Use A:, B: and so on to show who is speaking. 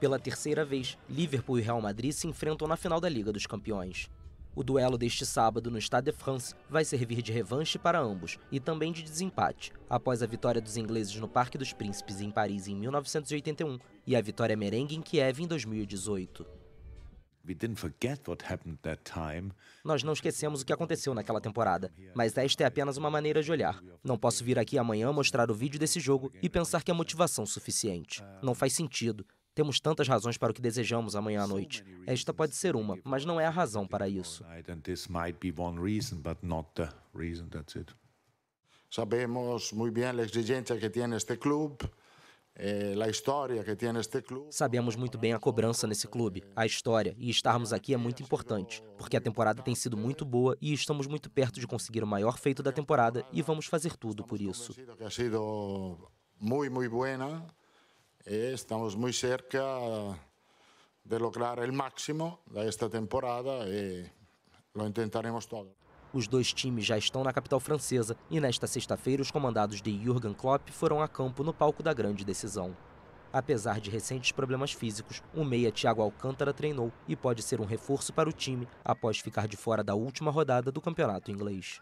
A: Pela terceira vez, Liverpool e Real Madrid se enfrentam na final da Liga dos Campeões. O duelo deste sábado no Stade de France vai servir de revanche para ambos e também de desempate, após a vitória dos ingleses no Parque dos Príncipes em Paris em 1981 e a vitória merengue em Kiev em 2018. Nós não esquecemos o que aconteceu naquela temporada, mas esta é apenas uma maneira de olhar. Não posso vir aqui amanhã mostrar o vídeo desse jogo e pensar que é motivação suficiente. Não faz sentido. Temos tantas razões para o que desejamos amanhã à noite. Esta pode ser uma,
B: mas não é a razão
C: para isso. Sabemos muito bem a exigência que tem este clube. Eh, a história que tem este clube.
A: Sabemos muito bem a cobrança nesse clube, a história, e estarmos aqui é muito importante, porque a temporada tem sido muito boa e estamos muito perto de conseguir o maior feito da temporada e vamos
C: fazer tudo por isso. Muito, muito boa e estamos muito cerca de lograr o máximo desta temporada e lo intentaremos todo.
A: Os dois times já estão na capital francesa e nesta sexta-feira os comandados de Jürgen Klopp foram a campo no palco da grande decisão. Apesar de recentes problemas físicos, o meia Thiago Alcântara treinou e pode ser um reforço para o time após ficar de fora da última rodada do campeonato inglês.